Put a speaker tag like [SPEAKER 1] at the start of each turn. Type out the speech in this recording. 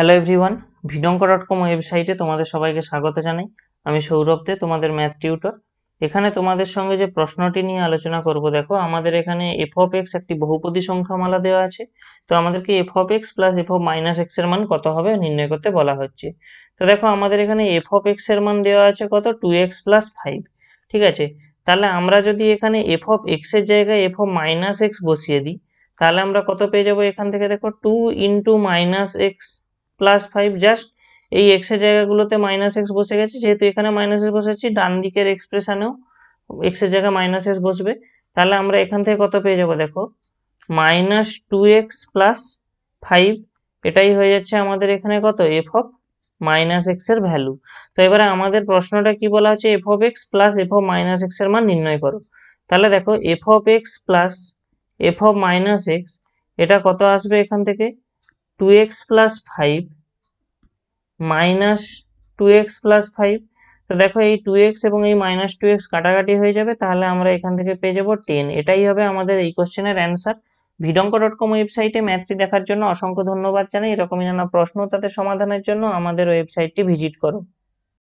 [SPEAKER 1] hello everyone ভিডঙ্ক dot com ওয়েবসাইটে তোমাদের সবাইকে স্বাগত জানাই আমি সৌরভ দে তোমাদের ম্যাথ টিউটর এখানে তোমাদের সঙ্গে যে প্রশ্নটি নিয়ে আলোচনা করব দেখো আমাদের এখানে এফ অফ এক্স একটি বহুপদী সংখ্যামালা দেওয়া আছে তো আমাদেরকে f of x plus f of minus এক্সের মান কত হবে নির্ণয় করতে বলা হচ্ছে তো দেখো আমাদের এখানে এফ অফ এক্সের মান দেওয়া আছে কত টু এক্স প্লাস ফাইভ ঠিক আছে তাহলে আমরা যদি এখানে এফ অফ এক্সের জায়গায় এফ অফ মাইনাস এক্স বসিয়ে দিই তাহলে আমরা কত পেয়ে যাবো এখান থেকে দেখো two into minus x plus five just এই এক্সের জায়গাগুলোতে মাইনাস এক্স বসে গেছে যেহেতু এখানে মাইনাস এক্স বসেছি ডান দিকের এক্সপ্রেশানেও এক্সের জায়গায় মাইনাস এক্স বসবে তাহলে আমরা এখান থেকে কত পেয়ে যাব দেখো minus two x plus five এটাই হয়ে যাচ্ছে আমাদের এখানে কত এফ অফ মাইনাস এক্সের ভ্যালু তো এবারে আমাদের প্রশ্নটা কি বলা হচ্ছে f of x plus f of minus এক্সের মান নির্ণয় করো তাহলে দেখো f of x plus f of minus x এটা কত আসবে এখান থেকে two x plus five minus two x plus five তো দেখো এই টু এক্স এবং এই মাইনাস টু এক্স কাটাকাটি হয়ে যাবে তাহলে আমরা এখান থেকে পেয়ে যাবো টেন এটাই হবে আমাদের এই কোশ্চেনের অ্যান্সার ভিডঙ্ক ডট কম ওয়েবসাইটে ম্যাথটি দেখার জন্য অসংখ্য ধন্যবাদ জানাই এরকমই নানা প্রশ্ন তাদের সমাধানের জন্য আমাদের ওয়েবসাইটটি ভিজিট করো